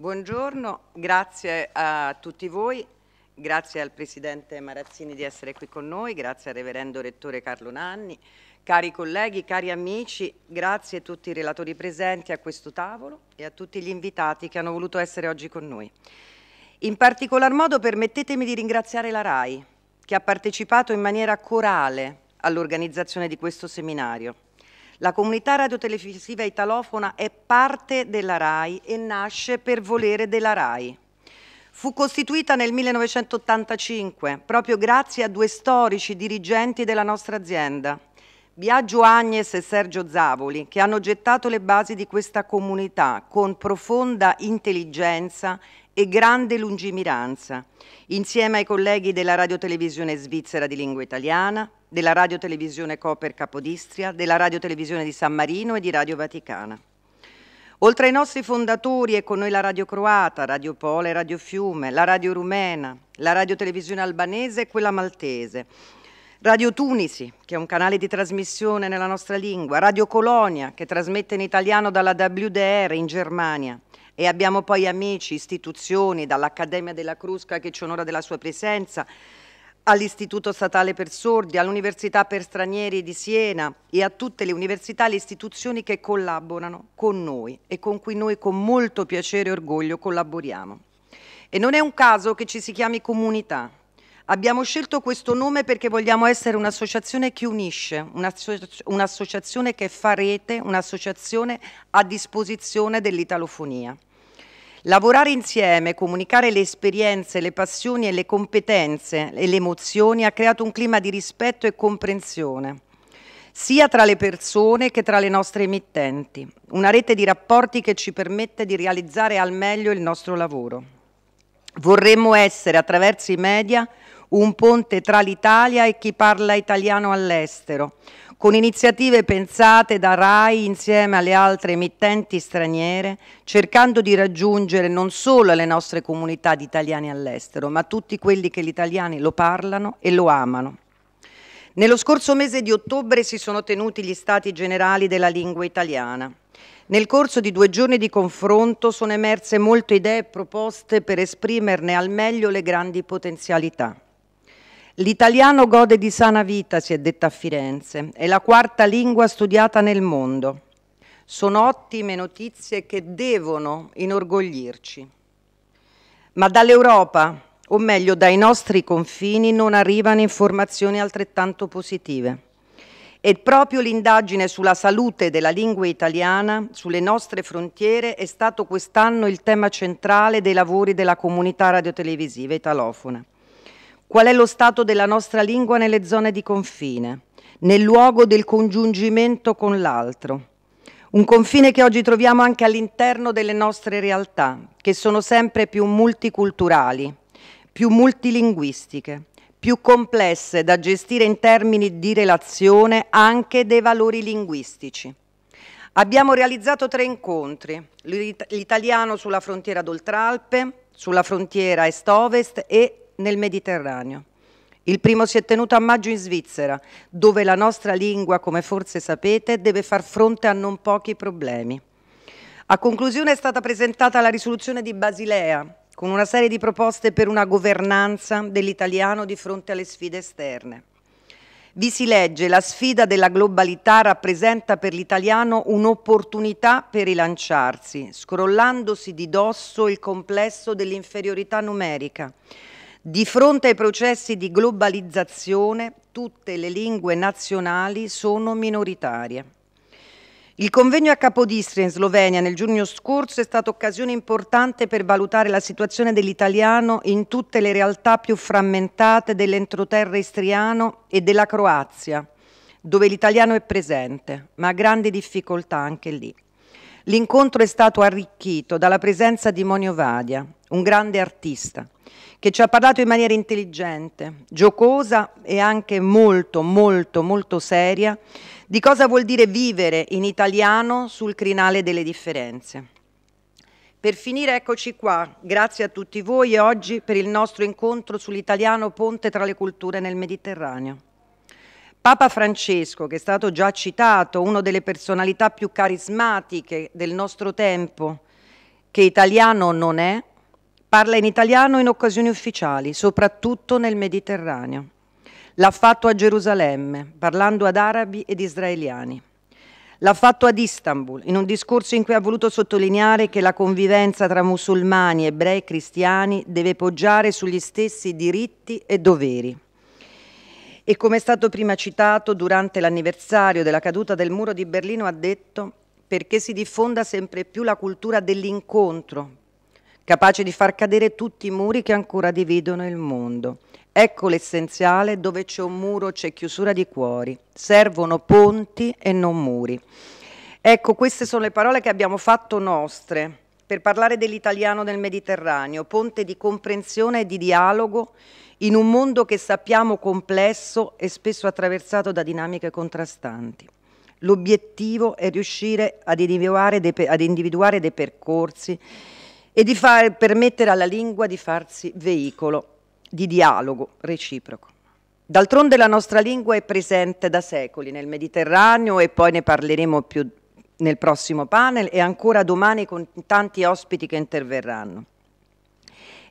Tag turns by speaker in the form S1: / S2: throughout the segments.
S1: Buongiorno, grazie a tutti voi, grazie al Presidente Marazzini di essere qui con noi, grazie al Reverendo Rettore Carlo Nanni, cari colleghi, cari amici, grazie a tutti i relatori presenti a questo tavolo e a tutti gli invitati che hanno voluto essere oggi con noi. In particolar modo permettetemi di ringraziare la RAI, che ha partecipato in maniera corale all'organizzazione di questo seminario la comunità radiotelevisiva italofona è parte della RAI e nasce per volere della RAI. Fu costituita nel 1985 proprio grazie a due storici dirigenti della nostra azienda, Biagio Agnes e Sergio Zavoli, che hanno gettato le basi di questa comunità con profonda intelligenza e grande lungimiranza, insieme ai colleghi della Radiotelevisione Svizzera di Lingua Italiana, della Radiotelevisione Coper Capodistria, della Radiotelevisione di San Marino e di Radio Vaticana. Oltre ai nostri fondatori è con ecco noi la Radio Croata, Radio Pole, Radio Fiume, la Radio Rumena, la Radiotelevisione Albanese e quella Maltese, Radio Tunisi, che è un canale di trasmissione nella nostra lingua, Radio Colonia, che trasmette in italiano dalla WDR in Germania, e abbiamo poi amici, istituzioni, dall'Accademia della Crusca che ci onora della sua presenza, all'Istituto Statale per Sordi, all'Università per Stranieri di Siena e a tutte le università e le istituzioni che collaborano con noi e con cui noi con molto piacere e orgoglio collaboriamo. E non è un caso che ci si chiami comunità. Abbiamo scelto questo nome perché vogliamo essere un'associazione che unisce, un'associazione che fa rete, un'associazione a disposizione dell'italofonia. Lavorare insieme, comunicare le esperienze, le passioni e le competenze e le emozioni ha creato un clima di rispetto e comprensione sia tra le persone che tra le nostre emittenti, una rete di rapporti che ci permette di realizzare al meglio il nostro lavoro. Vorremmo essere, attraverso i media, un ponte tra l'Italia e chi parla italiano all'estero, con iniziative pensate da RAI insieme alle altre emittenti straniere, cercando di raggiungere non solo le nostre comunità di italiani all'estero, ma tutti quelli che gli italiani lo parlano e lo amano. Nello scorso mese di ottobre si sono tenuti gli Stati Generali della Lingua Italiana. Nel corso di due giorni di confronto sono emerse molte idee proposte per esprimerne al meglio le grandi potenzialità. L'italiano gode di sana vita, si è detta a Firenze, è la quarta lingua studiata nel mondo. Sono ottime notizie che devono inorgoglirci. Ma dall'Europa, o meglio dai nostri confini, non arrivano informazioni altrettanto positive. E proprio l'indagine sulla salute della lingua italiana sulle nostre frontiere è stato quest'anno il tema centrale dei lavori della comunità radiotelevisiva italofona. Qual è lo stato della nostra lingua nelle zone di confine, nel luogo del congiungimento con l'altro? Un confine che oggi troviamo anche all'interno delle nostre realtà, che sono sempre più multiculturali, più multilinguistiche, più complesse da gestire in termini di relazione anche dei valori linguistici. Abbiamo realizzato tre incontri, l'italiano sulla frontiera d'Oltralpe, sulla frontiera est-ovest e nel Mediterraneo. Il primo si è tenuto a maggio in Svizzera, dove la nostra lingua, come forse sapete, deve far fronte a non pochi problemi. A conclusione è stata presentata la risoluzione di Basilea, con una serie di proposte per una governanza dell'italiano di fronte alle sfide esterne. Vi si legge la sfida della globalità rappresenta per l'italiano un'opportunità per rilanciarsi, scrollandosi di dosso il complesso dell'inferiorità numerica, di fronte ai processi di globalizzazione, tutte le lingue nazionali sono minoritarie. Il convegno a Capodistria in Slovenia nel giugno scorso è stata occasione importante per valutare la situazione dell'italiano in tutte le realtà più frammentate dell'entroterra istriano e della Croazia, dove l'italiano è presente, ma a grandi difficoltà anche lì. L'incontro è stato arricchito dalla presenza di Monio Vadia, un grande artista, che ci ha parlato in maniera intelligente, giocosa e anche molto, molto, molto seria di cosa vuol dire vivere in italiano sul crinale delle differenze. Per finire eccoci qua, grazie a tutti voi oggi per il nostro incontro sull'italiano ponte tra le culture nel Mediterraneo. Papa Francesco, che è stato già citato, una delle personalità più carismatiche del nostro tempo, che italiano non è, parla in italiano in occasioni ufficiali, soprattutto nel Mediterraneo. L'ha fatto a Gerusalemme, parlando ad arabi ed israeliani. L'ha fatto ad Istanbul, in un discorso in cui ha voluto sottolineare che la convivenza tra musulmani, ebrei e cristiani deve poggiare sugli stessi diritti e doveri e come è stato prima citato durante l'anniversario della caduta del muro di Berlino ha detto perché si diffonda sempre più la cultura dell'incontro, capace di far cadere tutti i muri che ancora dividono il mondo. Ecco l'essenziale, dove c'è un muro c'è chiusura di cuori, servono ponti e non muri. Ecco, queste sono le parole che abbiamo fatto nostre per parlare dell'italiano nel Mediterraneo, ponte di comprensione e di dialogo in un mondo che sappiamo complesso e spesso attraversato da dinamiche contrastanti. L'obiettivo è riuscire ad individuare, dei, ad individuare dei, percorsi e di far, permettere alla lingua di farsi veicolo di dialogo reciproco. D'altronde la nostra lingua è presente da secoli nel Mediterraneo e poi ne parleremo più nel prossimo panel e ancora domani con tanti ospiti che interverranno.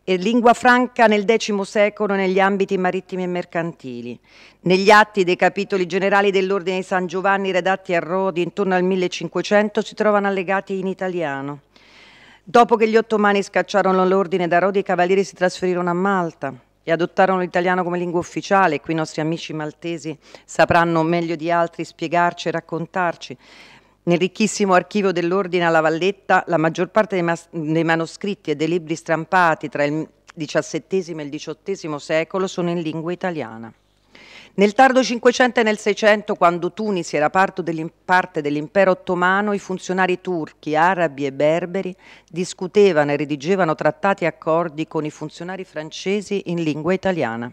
S1: E lingua franca nel X secolo negli ambiti marittimi e mercantili. Negli atti dei capitoli generali dell'Ordine di San Giovanni redatti a Rodi intorno al 1500 si trovano allegati in italiano. Dopo che gli ottomani scacciarono l'ordine da Rodi, i cavalieri si trasferirono a Malta e adottarono l'italiano come lingua ufficiale. Qui i nostri amici maltesi sapranno meglio di altri spiegarci e raccontarci. Nel ricchissimo archivio dell'Ordine alla Valletta la maggior parte dei, mas- dei manoscritti e dei libri stampati tra il XVII e il XVIII secolo sono in lingua italiana. Nel tardo Cinquecento e nel Seicento, quando Tunisi era parte dell'impero ottomano, i funzionari turchi, arabi e berberi discutevano e redigevano trattati e accordi con i funzionari francesi in lingua italiana.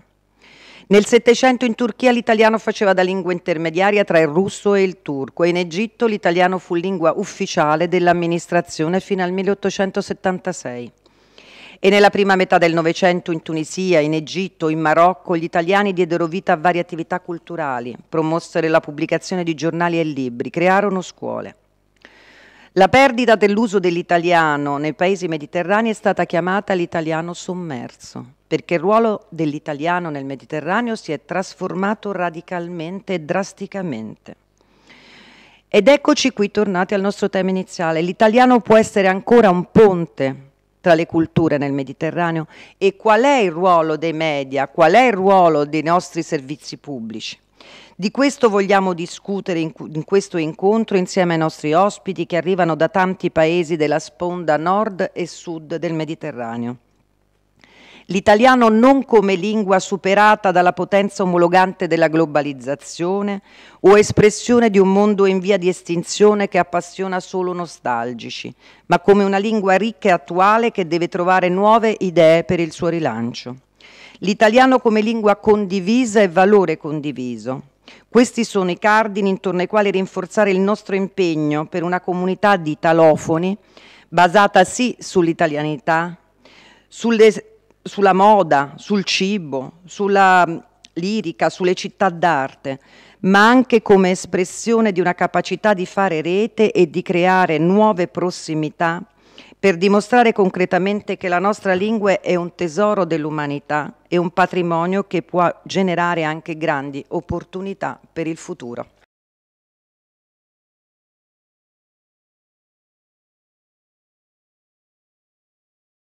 S1: Nel Settecento in Turchia l'italiano faceva da lingua intermediaria tra il russo e il turco e in Egitto l'italiano fu lingua ufficiale dell'amministrazione fino al 1876. E nella prima metà del Novecento in Tunisia, in Egitto, in Marocco, gli italiani diedero vita a varie attività culturali, promossero la pubblicazione di giornali e libri, crearono scuole. La perdita dell'uso dell'italiano nei paesi mediterranei è stata chiamata l'italiano sommerso, perché il ruolo dell'italiano nel Mediterraneo si è trasformato radicalmente e drasticamente. Ed eccoci qui tornati al nostro tema iniziale. L'italiano può essere ancora un ponte tra le culture nel Mediterraneo e qual è il ruolo dei media, qual è il ruolo dei nostri servizi pubblici? Di questo vogliamo discutere in, in, questo incontro insieme ai nostri ospiti che arrivano da tanti paesi della sponda nord e sud del Mediterraneo. L'italiano non come lingua superata dalla potenza omologante della globalizzazione o espressione di un mondo in via di estinzione che appassiona solo nostalgici, ma come una lingua ricca e attuale che deve trovare nuove idee per il suo rilancio l'italiano come lingua condivisa e valore condiviso. Questi sono i cardini intorno ai quali rinforzare il nostro impegno per una comunità di italofoni basata sì sull'italianità, sulla moda, sul cibo, sulla mm, lirica, sulle città d'arte, ma anche come espressione di una capacità di fare rete e di creare nuove prossimità per dimostrare concretamente che la nostra lingua è un tesoro dell'umanità e un patrimonio che può generare anche grandi opportunità per il futuro.